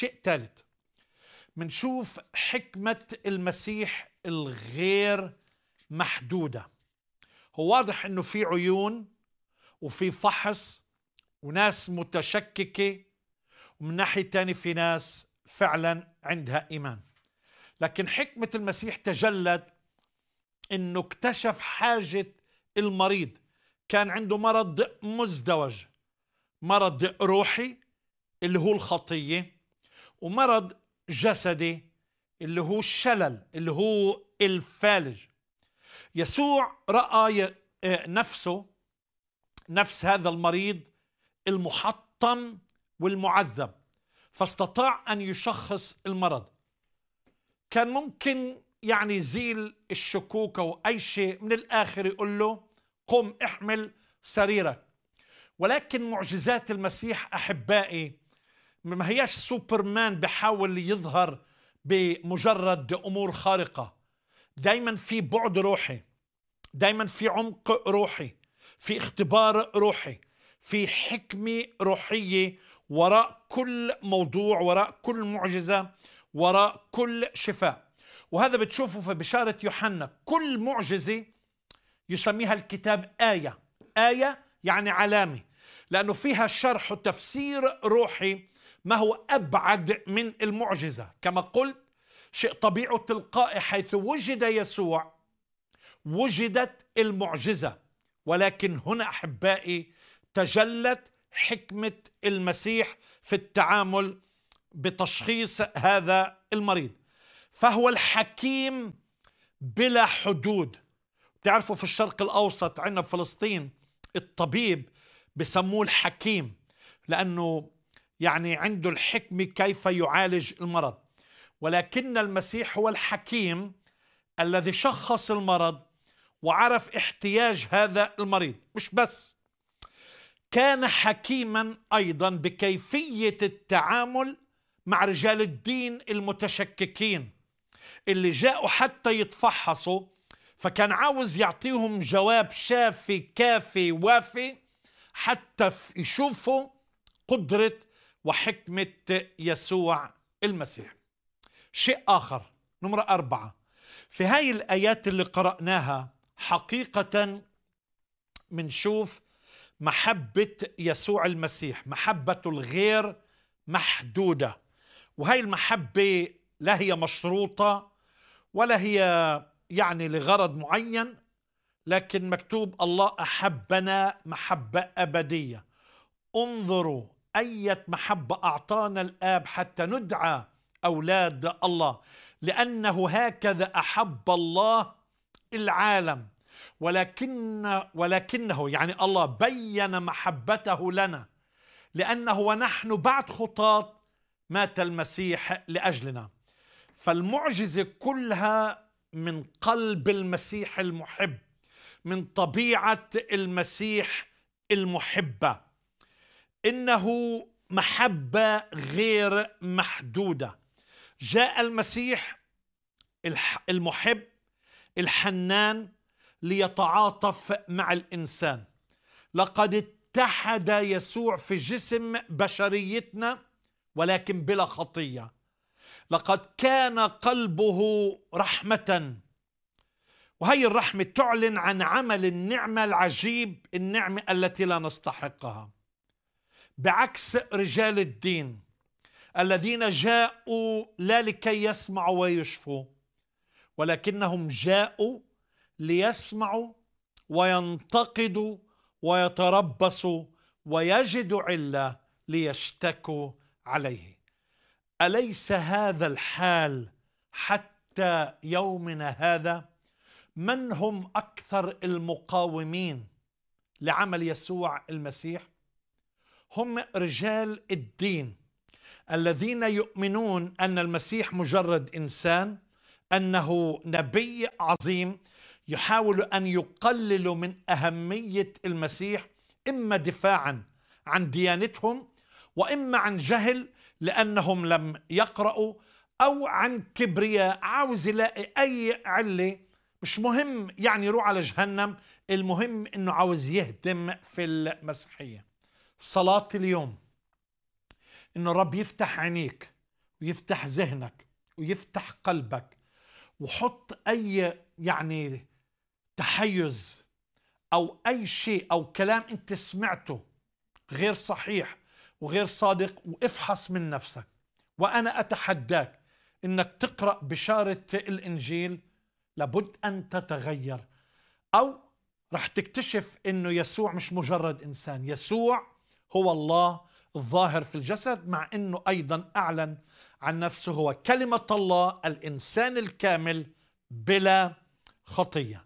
شيء ثالث منشوف حكمة المسيح الغير محدودة هو واضح انه في عيون وفي فحص وناس متشككة ومن ناحية تانية في ناس فعلا عندها إيمان لكن حكمة المسيح تجلت انه اكتشف حاجة المريض كان عنده مرض مزدوج مرض روحي اللي هو الخطية ومرض جسدي اللي هو الشلل اللي هو الفالج يسوع رأى آه، نفسه نفس هذا المريض المحطم والمعذب فاستطاع أن يشخص المرض كان ممكن يعني يزيل الشكوك أو أي شيء من الآخر يقول له قم احمل سريرك ولكن معجزات المسيح أحبائي ما هياش سوبرمان بحاول يظهر بمجرد امور خارقه دائما في بعد روحي دائما في عمق روحي في اختبار روحي في حكمه روحيه وراء كل موضوع وراء كل معجزه وراء كل شفاء وهذا بتشوفه في بشاره يوحنا كل معجزه يسميها الكتاب ايه ايه يعني علامه لانه فيها شرح وتفسير روحي ما هو أبعد من المعجزة كما قلت شيء طبيعي تلقائي حيث وجد يسوع وجدت المعجزة ولكن هنا أحبائي تجلت حكمة المسيح في التعامل بتشخيص هذا المريض فهو الحكيم بلا حدود تعرفوا في الشرق الأوسط عندنا بفلسطين الطبيب بسموه الحكيم لأنه يعني عنده الحكمة كيف يعالج المرض ولكن المسيح هو الحكيم الذي شخص المرض وعرف احتياج هذا المريض مش بس كان حكيما أيضا بكيفية التعامل مع رجال الدين المتشككين اللي جاءوا حتى يتفحصوا فكان عاوز يعطيهم جواب شافي كافي وافي حتى يشوفوا قدرة وحكمة يسوع المسيح شيء آخر نمرة أربعة في هاي الآيات اللي قرأناها حقيقة منشوف محبة يسوع المسيح محبته الغير محدودة وهي المحبة لا هي مشروطة ولا هي يعني لغرض معين لكن مكتوب الله أحبنا محبة أبدية انظروا أية محبة أعطانا الآب حتى ندعى أولاد الله لأنه هكذا أحب الله العالم ولكن ولكنه يعني الله بين محبته لنا لأنه ونحن بعد خطاة مات المسيح لأجلنا فالمعجزة كلها من قلب المسيح المحب من طبيعة المسيح المحبه انه محبه غير محدوده جاء المسيح المحب الحنان ليتعاطف مع الانسان لقد اتحد يسوع في جسم بشريتنا ولكن بلا خطيه لقد كان قلبه رحمه وهي الرحمه تعلن عن عمل النعمه العجيب النعمه التي لا نستحقها بعكس رجال الدين الذين جاءوا لا لكي يسمعوا ويشفوا ولكنهم جاءوا ليسمعوا وينتقدوا ويتربصوا ويجدوا عله ليشتكوا عليه اليس هذا الحال حتى يومنا هذا من هم اكثر المقاومين لعمل يسوع المسيح هم رجال الدين الذين يؤمنون ان المسيح مجرد انسان انه نبي عظيم يحاولوا ان يقللوا من اهميه المسيح اما دفاعا عن ديانتهم واما عن جهل لانهم لم يقرأوا او عن كبرياء عاوز يلاقي اي عله مش مهم يعني يروح على جهنم المهم انه عاوز يهدم في المسيحيه صلاة اليوم إنه الرب يفتح عينيك ويفتح ذهنك ويفتح قلبك وحط أي يعني تحيز أو أي شيء أو كلام أنت سمعته غير صحيح وغير صادق وافحص من نفسك وأنا أتحداك إنك تقرأ بشارة الإنجيل لابد أن تتغير أو رح تكتشف إنه يسوع مش مجرد إنسان يسوع هو الله الظاهر في الجسد مع انه ايضا اعلن عن نفسه هو كلمه الله الانسان الكامل بلا خطيه